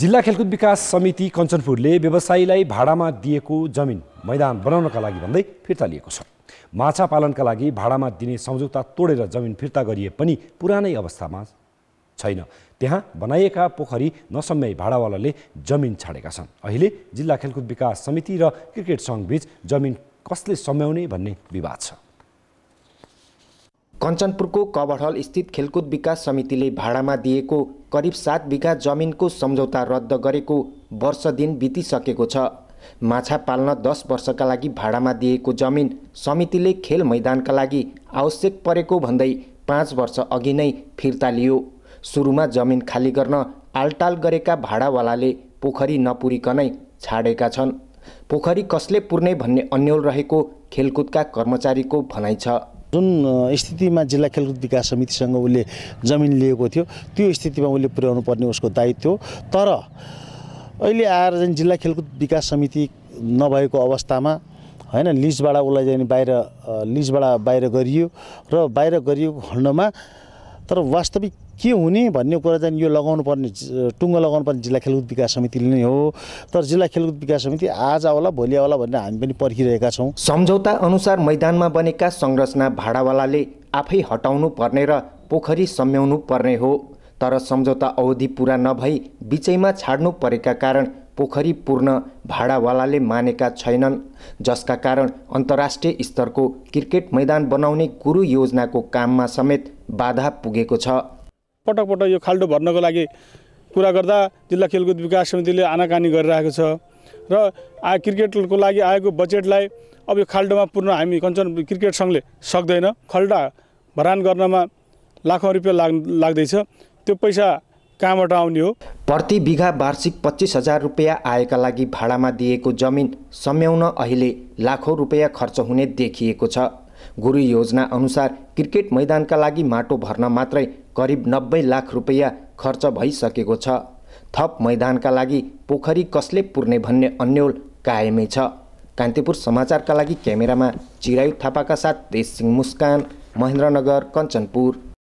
जिल्ला खेलकुद विकास समिति कञ्चनपुरले व्यवसायीलाई भाडामा दिएको जमिन मैदान बनाउनका लागि भन्दै फिर्ता लिएको छ माछा पालनका लागि भाडामा दिने सम्झौता तोडेर जमिन फिर्ता गरिए पनि पुरानै अवस्थामा छैन त्यहाँ बनाइएका पोखरी नसम्याई भाडावालाले जमिन छाडेका छन् अहिले जिल्ला खेलकुद विकास समिति र क्रिकेट सङ्घबीच जमिन कसले सम्याउने भन्ने विवाद छ कञ्चनपुरको कवरहल स्थित खेलकुद विकास समितिले भाडामा दिएको करिब सात बिघा जमिनको सम्झौता रद्द गरेको वर्ष दिन बितिसकेको छ माछा पाल्न दस वर्षका लागि भाडामा दिएको जमिन समितिले खेल मैदानका लागि आवश्यक परेको भन्दै पाँच वर्ष अघि नै फिर्ता लियो सुरुमा जमिन खाली गर्न आलटाल गरेका भाडावालाले पोखरी नपुरिकनै छाडेका छन् पोखरी कसले पुर्ने भन्ने अन्यल रहेको खेलकुदका कर्मचारीको भनाइ छ जुन स्थितिमा जिल्ला खेलकुद विकास समितिसँग उसले जमिन लिएको थियो त्यो स्थितिमा उसले पुर्याउनु पर्ने उसको दायित्व तर अहिले आएर चाहिँ जिल्ला खेलकुद विकास समिति नभएको अवस्थामा होइन लिजबाट उसलाई चाहिँ बाहिर लिजबाट बाहिर गरियो र बाहिर गरिएको खण्डमा तर वास्तविक के हुने भन्ने कुरा चाहिँ यो लगाउनु पर्ने टुङ्गो लगाउनु पर्ने जिल्ला खेलकुद विकास समितिले नै हो तर जिल्ला खेलकुद विकास समिति आज आउला भोलि आउला भनेर हामी पनि पर्खिरहेका छौँ सम्झौता अनुसार मैदानमा बनेका संरचना भाडावालाले आफै हटाउनु पर्ने र पोखरी सम्याउनु पर्ने हो तर सम्झौता अवधि पुरा नभई बिचैमा छाड्नु परेका कारण पोखरी पूर्ण भाडावालाले मानेका छैनन् जसका कारण अन्तर्राष्ट्रिय स्तरको क्रिकेट मैदान बनाउने गुरु योजनाको काममा समेत बाधा पुगेको छ पटक पटक यो खाल्डो भर्नको लागि कुरा गर्दा जिल्ला खेलकुद विकास समितिले आनाकानी गरिरहेको छ र आ क्रिकेटको लागि आएको बजेटलाई अब यो खाल्डोमा पुर्न हामी कञ्चन क्रिकेट सङ्घले सक्दैन खाल्डा भरान गर्नमा लाखौँ रुपियाँ लाग् लाग्दैछ त्यो पैसा कहाँबाट आउने हो प्रति बिघा वार्षिक पच्चिस हजार रुपियाँ आएका लागि भाडामा दिएको जमिन सम्याउन अहिले लाखौँ रुपियाँ खर्च हुने देखिएको छ गुरु योजना अनुसार क्रिकेट मैदानका लागि माटो भर्न मात्रै करिब नब्बे लाख रुपियाँ खर्च भइसकेको छ थप मैदानका लागि पोखरी कसले पुर्ने भन्ने अन्यल कायमै छ कान्तिपुर समाचारका लागि क्यामेरामा चिरायु थापाका साथ देशसिंह मुस्कान महेन्द्रनगर कञ्चनपुर